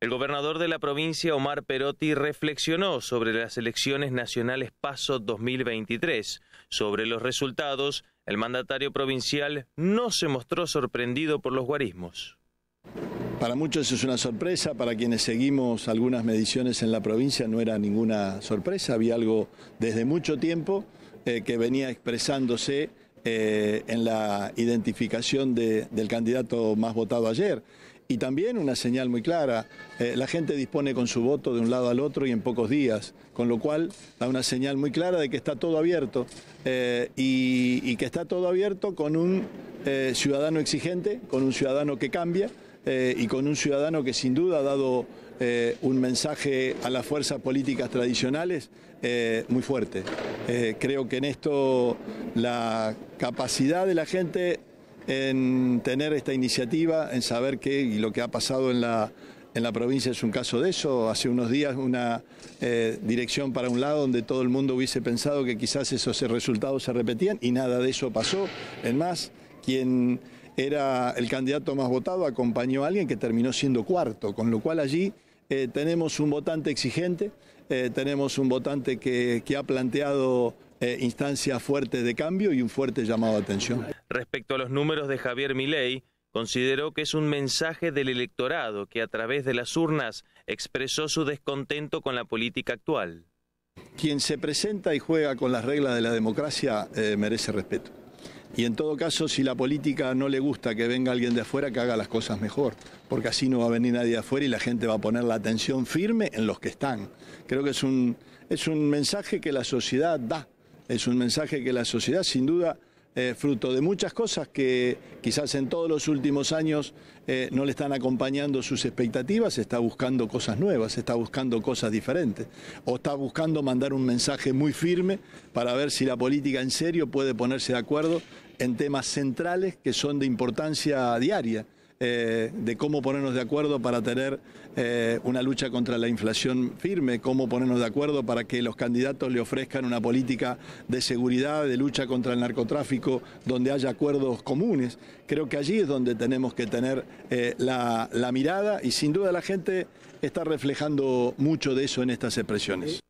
El gobernador de la provincia, Omar Perotti, reflexionó sobre las elecciones nacionales Paso 2023. Sobre los resultados, el mandatario provincial no se mostró sorprendido por los guarismos. Para muchos es una sorpresa, para quienes seguimos algunas mediciones en la provincia no era ninguna sorpresa, había algo desde mucho tiempo eh, que venía expresándose eh, en la identificación del candidato más votado ayer y también una señal muy clara, eh, la gente dispone con su voto de un lado al otro y en pocos días, con lo cual da una señal muy clara de que está todo abierto eh, y, que está todo abierto con un eh, ciudadano exigente, con un ciudadano que cambia y con un ciudadano que sin duda ha dado un mensaje a las fuerzas políticas tradicionales muy fuerte. creo que en esto la capacidad de la gente en tener esta iniciativa, en saber que y lo que ha pasado en la, en la provincia es un caso de eso. Hace unos días una eh, dirección para un lado donde todo el mundo hubiese pensado que quizás esos resultados se repetían y nada de eso pasó. en más, quien era el candidato más votado acompañó a alguien que terminó siendo cuarto, con lo cual allí eh, tenemos un votante exigente, eh, tenemos un votante que, ha planteado eh, instancias fuertes de cambio y un fuerte llamado a atención. Respecto a los números de Javier Milei, consideró que es un mensaje del electorado que a través de las urnas expresó su descontento con la política actual. Quien se presenta y juega con las reglas de la democracia merece respeto. Y en todo caso, si la política no le gusta que venga alguien de afuera, que haga las cosas mejor, porque así no va a venir nadie de afuera y la gente va a poner la atención firme en los que están. Creo que es un, es un mensaje que la sociedad da, es un mensaje que la sociedad sin duda eh, fruto de muchas cosas que quizás en todos los últimos años eh, no le están acompañando sus expectativas, está buscando cosas nuevas, está buscando cosas diferentes, o está buscando mandar un mensaje muy firme para ver si la política en serio puede ponerse de acuerdo en temas centrales que son de importancia diaria. Eh, de cómo ponernos de acuerdo para tener eh, una lucha contra la inflación firme, cómo ponernos de acuerdo para que los candidatos le ofrezcan una política de seguridad, de lucha contra el narcotráfico, donde haya acuerdos comunes. Creo que allí es donde tenemos que tener eh, la mirada y sin duda la gente está reflejando mucho de eso en estas expresiones.